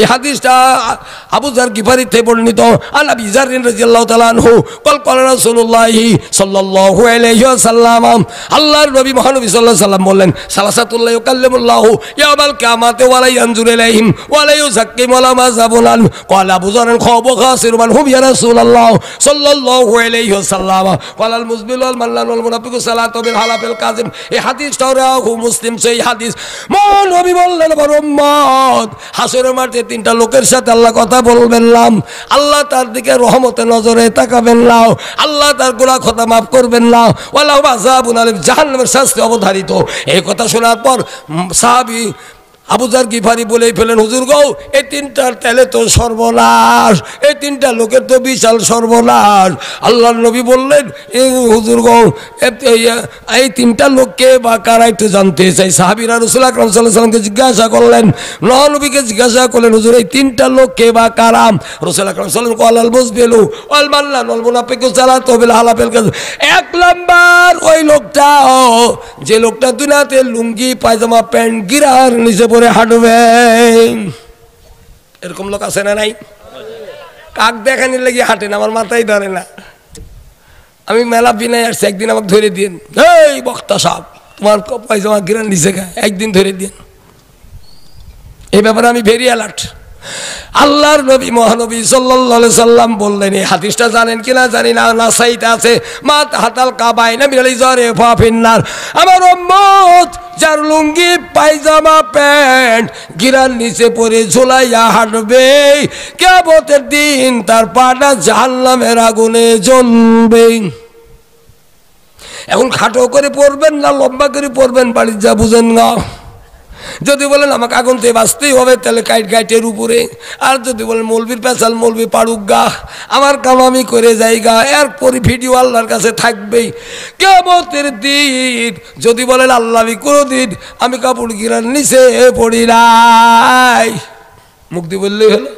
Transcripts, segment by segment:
এই হাদিসটা আবু জার গিফারিতে বর্ণিত আল্লাহ রাজিয়াল্লাহ তালানহু কল কল রাসূলুল্লাহি সাল্লাল্লাহু আল্লাহর নবী মহানবী সাল্লাল্লাহু সাল্লাম বললেন সালাসাতুল্লাহ ইউকাল্লিমুল্লাহ ইয়ামাল কিয়ামাতে ওয়া লা ইয়ানজুরু ইলাইহিম ওয়া লা ইউযাক্কিম ওয়া লা মাযাবুলান ক্বাল খাসির মান হুম ইয়া রাসূলুল্লাহ সাল্লাল্লাহু আলাইহি ওয়াসাল্লাম ক্বাল আল মাল্লান ওয়াল মুনাফিকু সালাতু বিল হালাফিল কাযিম এই হাদিসটা রাহু মুসলিম সেই হাদিস মহানবী বললেন বড় উম্মত কারণে মাঠে তিনটা লোকের সাথে আল্লাহ কথা বলবেন লাম আল্লাহ তার দিকে রহমতে নজরে তাকাবেন লাও আল্লাহ তার গোলা কথা মাফ করবেন লাও ওয়ালা বাজাবুন আলিম জাহান্নামের শাস্তি অবধারিত এই কথা শোনার পর সাহাবি আবুজার গিফারি বলেই ফেলেন হুজুর গৌ এই তিনটার তেলে তো সর্বনাশ এই তিনটা লোকের তো বিশাল সর্বনাশ আল্লাহ নবী বললেন এ হুজুর গৌ এই তিনটা লোককে বা কারা একটু জানতে চাই সাহাবিরা রসুল সাল্লামকে জিজ্ঞাসা করলেন নবীকে জিজ্ঞাসা করলেন হুজুর এই তিনটা লোক কে বা কারাম রসুল আকরাম সাল্লাম কল আল বুঝবেলু অল মাল্লা চালা মুনাফিকে চালাতে হবে হালাফের কাছে এক নাম্বার ওই লোকটা যে লোকটা দুনাতে লুঙ্গি পায়জামা প্যান্ট গিরার নিচে করে হাঁটবে এরকম লোক আছে না নাই কাক দেখানি লেগে হাঁটেন আমার মাথায় ধরে না আমি মেলা বিনায় আসছি একদিন আমাকে ধরে দিন এই বক্তা সাহ তোমার কপাই জমা গিরান দিছে একদিন ধরে দিন এই ব্যাপারে আমি ভেরি অ্যালার্ট আল্লাহর নবী মহানবী সাল্লাহ সাল্লাম বললেন এই হাদিসটা জানেন কিনা জানি না না নাসাইতে আছে মাত হাতাল কাবাই না বিরালি ফাফিন ফাফিন্নার আমার মত যার লুঙ্গি পায়জামা প্যান্ট গিরার নিচে পরে ঝোলাইয়া হাঁটবে কেবতের দিন তার পাটা জাহান্নামের আগুনে জ্বলবে এখন খাটো করে পড়বেন না লম্বা করে পড়বেন বাড়ির যা বুঝেন না যদি বলেন আমাকে আগুন তো বাঁচতেই হবে তাহলে কাইট গাইটের উপরে আর যদি বলেন মলবির পেশাল মলবি পাড়ুক গা আমার কাম আমি করে যাই গা এর পরি ভিডিও আল্লাহর কাছে থাকবেই কেমতের দিন যদি বলেন আল্লাহ আমি কোনো দিন আমি কাপড় গিরার নিচে পড়ি নাই মুক্তি বললেই হলো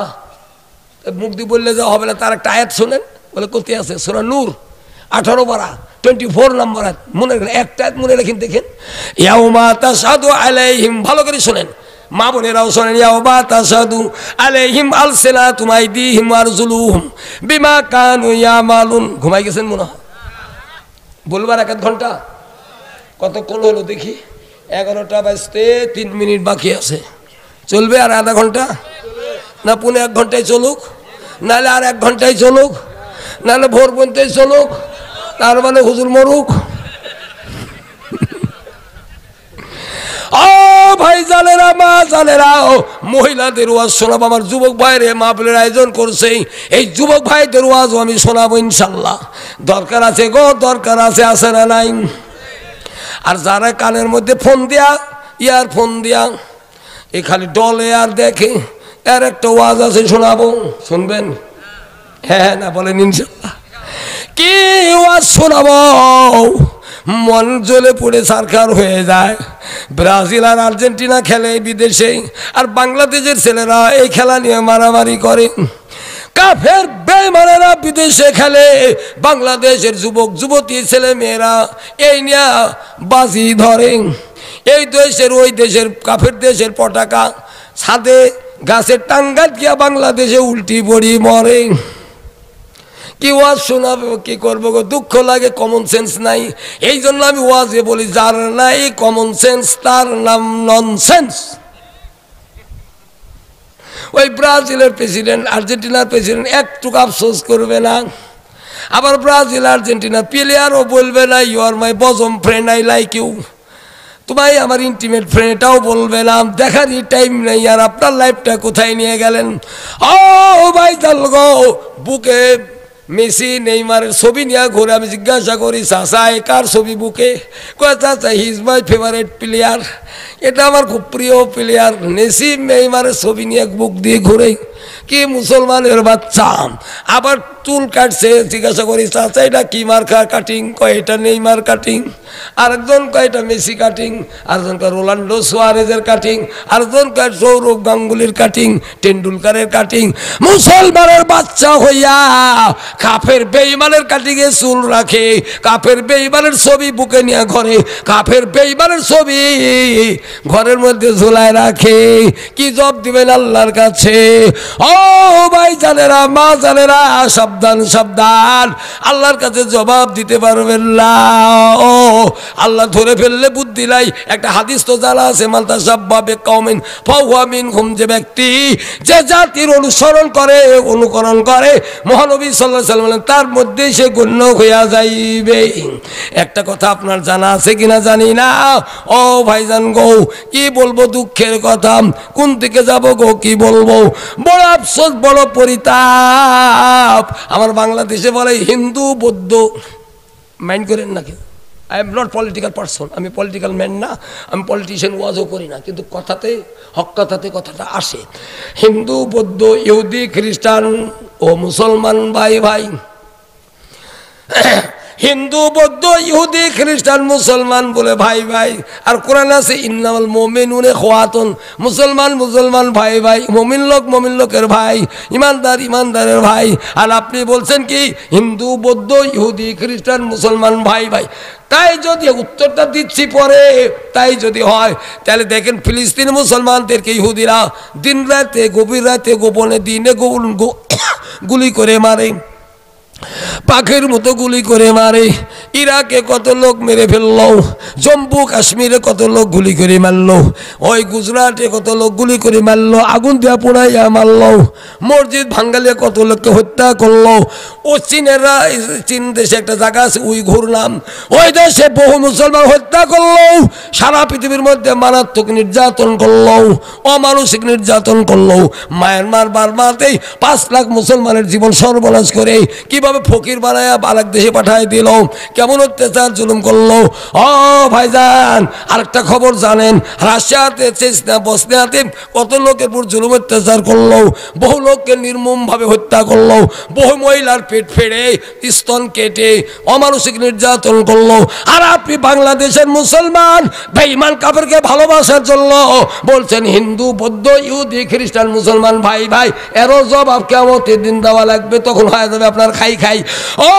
আহ মুক্তি বললে যা হবে না তার একটা আয়াত শোনেন বলে কোথায় আছে শোনা নূর আঠারো পারা টোয়েন্টি ফোর নম্বর মনে রাখেন একটা মনে রাখেন দেখেন ইয়াও মাতা সাধু আলাইহিম ভালো করে শোনেন মা বোনেরাও শোনেন ইয়াও মাতা সাধু আলাইহিম আলসেলা তুমাই দি হিম আর জুলুহম বিমা কানু ইয়া মালুন ঘুমাই গেছেন মনে হয় বলবার এক ঘন্টা কত কতক্ষণ হলো দেখি এগারোটা বাজতে তিন মিনিট বাকি আছে চলবে আর আধা ঘন্টা না পুনে এক ঘন্টায় চলুক নাহলে আর এক ঘন্টায় চলুক নাহলে ভোর পর্যন্তই চলুক তার মানে হুজুর মরুক ও ভাই জালেরা মা জালেরা ও মহিলাদের ওয়াজ শোনাবো আমার যুবক ভাইয়ের মাহফিলের আয়োজন করছে এই যুবক ভাইদের ওয়াজও আমি শোনাবো ইনশাল্লাহ দরকার আছে গো দরকার আছে আছে না নাই আর যারা কানের মধ্যে ফোন দেয়া ইয়ার ফোন দেয়া এ খালি ডলে আর দেখে আর একটা ওয়াজ আছে শোনাবো শুনবেন হ্যাঁ, হ্যাঁ না বলেন ইনশাল্লাহ ওয়াজ শোনাবো মন জ্বলে পড়ে সরকার হয়ে যায় ব্রাজিল আর আর্জেন্টিনা খেলে বিদেশে আর বাংলাদেশের ছেলেরা এই খেলা নিয়ে মারামারি করে কাফের বেমারেরা বিদেশে খেলে বাংলাদেশের যুবক যুবতী ছেলে মেয়েরা এই নিয়ে বাজি ধরে এই দেশের ওই দেশের কাফের দেশের পটাকা ছাদে গাছের টাঙ্গাত গিয়া বাংলাদেশে উল্টি পড়ি মরে কি ওয়াজ শোনাবে কি করবো গো দুঃখ লাগে কমন সেন্স নাই এই জন্য আমি ওয়াজে বলি যার নাই কমন সেন্স তার নাম ননসেন্স ওই ব্রাজিলের প্রেসিডেন্ট আর্জেন্টিনার প্রেসিডেন্ট একটু আফসোস করবে না আবার ব্রাজিল আর্জেন্টিনার প্লেয়ারও বলবে না you are my bosom friend I like you তোমায় আমার ইন্টিমেট ফ্রেন্ড এটাও বলবে না দেখারই টাইম নেই আর আপনার লাইফটা কোথায় নিয়ে গেলেন ও ভাই গো বুকে মিছি নেইমারের ছবি নিয়ে আগ্রহে জিজ্ঞাসা করি চাচা একার ছবি বুকে কয় চাচা হিজমত ফেভারিট প্লেয়ার এটা আমার খুব প্রিয় প্লেয়ার নিছি নেইমারের ছবি নিয়ে এক বুক দিয়ে ঘুরে কি মুসলমানের বাচ্চা আবার চুল কাটছে জিজ্ঞাসা করি চাচা এটা কি মার্কা কাটিং কয় এটা নেইমার কাটিং আরেকজন কয় এটা মেসি কাটিং আরেকজন কয় রোনাল্ডো সোয়ারেজের কাটিং আরেকজন কয় সৌরভ গাঙ্গুলির কাটিং টেন্ডুলকারের কাটিং মুসলমানের বাচ্চা হইয়া কাফের বেইমানের কাটিংয়ে চুল রাখে কাফের বেইমানের ছবি বুকে নিয়ে ঘরে কাফের বেইমানের ছবি ঘরের মধ্যে ঝোলায় রাখে কি জব দিবেন আল্লাহর কাছে ও ভাই জানেরা মা জানেরা সাবধান সাবধান আল্লাহর কাছে জবাব দিতে পারবেন না ও আল্লাহ ধরে ফেললে বুদ্ধি নাই একটা হাদিস তো জানা আছে মালতা সাব্বাবে কমিন যে ব্যক্তি যে জাতির অনুসরণ করে অনুকরণ করে মহানবী সাল্লাহ সাল্লাম তার মধ্যে সে গণ্য হইয়া যাইবে একটা কথা আপনার জানা আছে কিনা জানি না ও ভাইজান গো কি বলবো দুঃখের কথা কোন দিকে যাব গো কি বলবো বড় বড় আফসোস বড় পরিতাপ আমার বাংলাদেশে বলে হিন্দু বৌদ্ধ মাইন্ড করেন না কেউ I am not political person আমি পলিটিক্যাল ম্যান না আমি পলিটিশিয়ান ওয়াজও করি না কিন্তু কথাতে হক কথাতে কথাটা আসে হিন্দু বৌদ্ধ ইহুদি খ্রিস্টান ও মুসলমান ভাই ভাই হিন্দু বৌদ্ধ ইহুদি খ্রিস্টান মুসলমান বলে ভাই ভাই আর কোরআন আছে ইন্নামাল মমিন উনে খোয়াতন মুসলমান মুসলমান ভাই ভাই মমিন লোক মমিন লোকের ভাই ইমানদার ইমানদারের ভাই আর আপনি বলছেন কি হিন্দু বৌদ্ধ ইহুদি খ্রিস্টান মুসলমান ভাই ভাই তাই যদি উত্তরটা দিচ্ছি পরে তাই যদি হয় তাহলে দেখেন ফিলিস্তিন মুসলমানদেরকে ইহুদিরা দিন রাতে গভীর রাতে গোপনে দিনে গুলি করে মারে পাখির মতো গুলি করে মারে ইরাকে কত লোক মেরে ফেলল জম্মু কাশ্মীরে কত লোক গুলি করে মারলো ওই গুজরাটে কত লোক গুলি করে মারলো আগুন দিয়া পোড়াইয়া মারল মসজিদ ভাঙ্গালে কত লোককে হত্যা করলো ও চীনেরা চীন দেশে একটা জায়গা আছে উই ঘুরলাম ওই দেশে বহু মুসলমান হত্যা করলো সারা পৃথিবীর মধ্যে মারাত্মক নির্যাতন করলো অমানসিক নির্যাতন করলো মায়ানমার বার্মাতেই পাঁচ লাখ মুসলমানের জীবন সর্বনাশ করে কিভাবে ফকির বানায় বালাক দেশে পাঠায় দিল কেমন অত্যাচার জুলুম করলো ও ভাইজান আরেকটা খবর জানেন রাশিয়াতে চেষ্টা বসনিয়াতে কত লোকের উপর জুলুম অত্যাচার করলো বহু লোককে নির্মমভাবে হত্যা করলো বহু মহিলার পেট ফেড়ে স্তন কেটে অমানসিক নির্যাতন করলো আর আপনি বাংলাদেশের মুসলমান বেঈমান কাপড়কে ভালোবাসার জন্য বলছেন হিন্দু বৌদ্ধ ইহুদি খ্রিস্টান মুসলমান ভাই ভাই এরও জবাব কেমন দিন দেওয়া লাগবে তখন হয়ে যাবে আপনার খাই খাই ও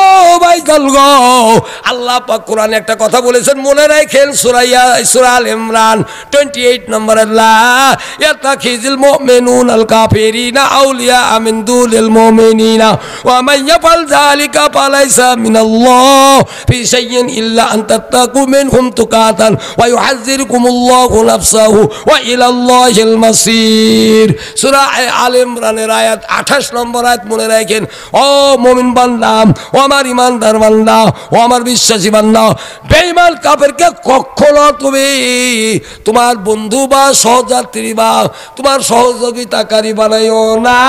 ভাই গো আল্লাহ পাক কোরআনে একটা কথা বলেছেন মনে রাখেন সুরাইয়া সুরা আল ইমরান টোয়েন্টি এইট নম্বর আল্লাহ ইয়াতা খিজিল মুমিনুন আল কাফিরিনা আউলিয়া আমিন দুলিল মুমিনিনা ওয়া মান ইয়াফাল যালিকা ফালাইসা মিনাল্লাহ ফি শাইইন ইল্লা আন তাত্তাকু মিনহুম তুকাতান ওয়া ইউহাযযিরুকুমুল্লাহু নাফসাহু ওয়া ইলাল্লাহিল মাসির সূরা আল ইমরানের আয়াত 28 নম্বর আয়াত মনে রাখেন ও মুমিন বান্দা ও আমার ইমানদার বান্দা ও আমার আমার বিশ্বাসী বান্দা বেঈমান কাপেরকে কখনো তুমি তোমার বন্ধু বা সহযাত্রী বা তোমার সহযোগিতাকারী বানাইও না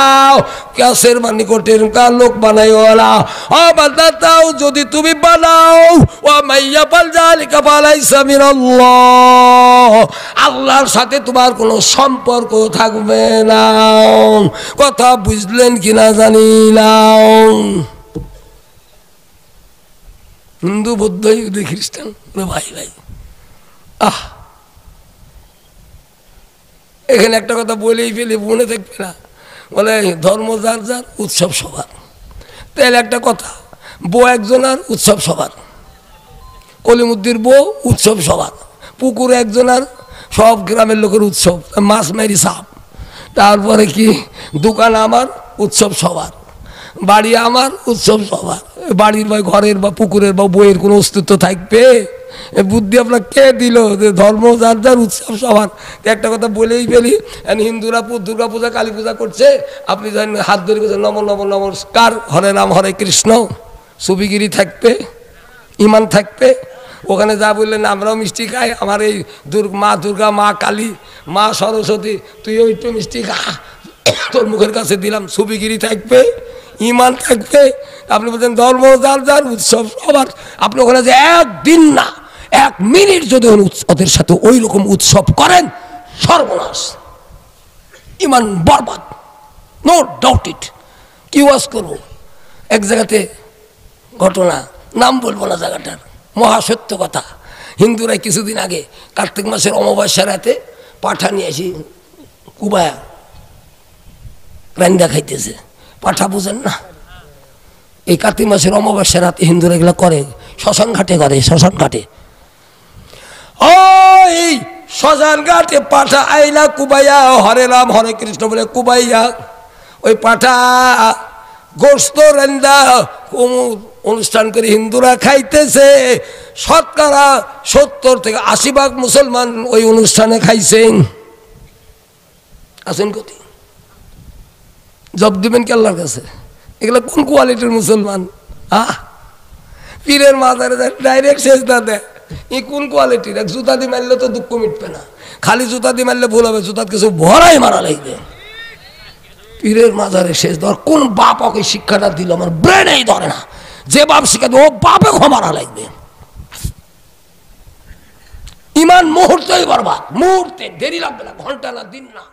ক্যাশের মানি কোটির লোক বানাইও না ও বান্দা তাও যদি তুমি বানাও ও মাইয়া পাল জালিকা পালাইসা মিনাল্লাহ আল্লাহর সাথে তোমার কোনো সম্পর্ক থাকবে না কথা বুঝলেন কিনা জানি না হিন্দু বৌদ্ধ ইহুদি খ্রিস্টান ওরা ভাই ভাই আহ এখানে একটা কথা বলেই ফেলে মনে থাকবে না বলে ধর্ম যার যার উৎসব সবার তাহলে একটা কথা বউ একজনার উৎসব সবার কলিমুদ্দির বউ উৎসব সবার একজন একজনার সব গ্রামের লোকের উৎসব মাছ মারি সাপ তারপরে কি দোকান আমার উৎসব সবার বাড়ি আমার উৎসব সবার বাড়ির বা ঘরের বা পুকুরের বা বইয়ের কোনো অস্তিত্ব থাকবে বুদ্ধি আপনার কে দিল যে ধর্ম যার যার উৎসব সবার একটা কথা বলেই ফেলি হিন্দুরা দুর্গা পূজা কালী পূজা করছে আপনি জানেন হাত ধরে করছেন নম নম নমস্কার হরে রাম হরে কৃষ্ণ সুবিগিরি থাকবে ইমান থাকবে ওখানে যা বললেন আমরাও মিষ্টি খাই আমার এই দুর্গ মা দুর্গা মা কালী মা সরস্বতী তুই একটু মিষ্টি খা তোর মুখের কাছে দিলাম সুবিগিরি থাকবে ইমান থাকবে আপনি বলছেন ধর্ম যার যার উৎসব সবার আপনি ওখানে যে একদিন না এক মিনিট যদি ওদের সাথে ওই রকম উৎসব করেন সর্বনাশ ইমান বরবাদ নো ডাউট ইট কি ওয়াজ করবো এক জায়গাতে ঘটনা নাম বলবো না জায়গাটার মহাসত্য কথা হিন্দুরা কিছুদিন আগে কার্তিক মাসের অমাবস্যা রাতে পাঠা নিয়ে আসি কুবায়া রান্দা খাইতেছে পাঠা বোঝেন না এই কার্তিক মাসের অমাবস্যা রাতে হিন্দুরা এগুলো করে শ্মশান ঘাটে করে শ্মশান ঘাটে ওই শ্মশান ঘাটে পাঠা আইলা কুবাইয়া হরে রাম হরে কৃষ্ণ বলে কুবাইয়া ওই পাঠা গোস্ত রেন্দা অনুষ্ঠান করে হিন্দুরা খাইতেছে শতকরা সত্তর থেকে আশি ভাগ মুসলমান ওই অনুষ্ঠানে খাইছেন আছেন কতি জব দিবেন কি আল্লাহর কাছে এগুলো কোন কোয়ালিটির মুসলমান আহ পীরের মাথারে ডাইরেক্ট শেষ না দেয় ই কোন কোয়ালিটির এক জুতা দিয়ে মারলে তো দুঃখ মিটবে না খালি জুতা দিয়ে মারলে ভুল হবে জুতার কিছু ভরাই মারা লাগবে পীরের মাজারে শেষ ধর কোন বাপ ওকে শিক্ষাটা দিল আমার ব্রেনেই ধরে না যে বাপ শিখাবে ও বাপে ক্ষমারা লাগবে ইমান মুহূর্তই বরবাদ মুহূর্তে দেরি লাগবে না ঘন্টা না দিন না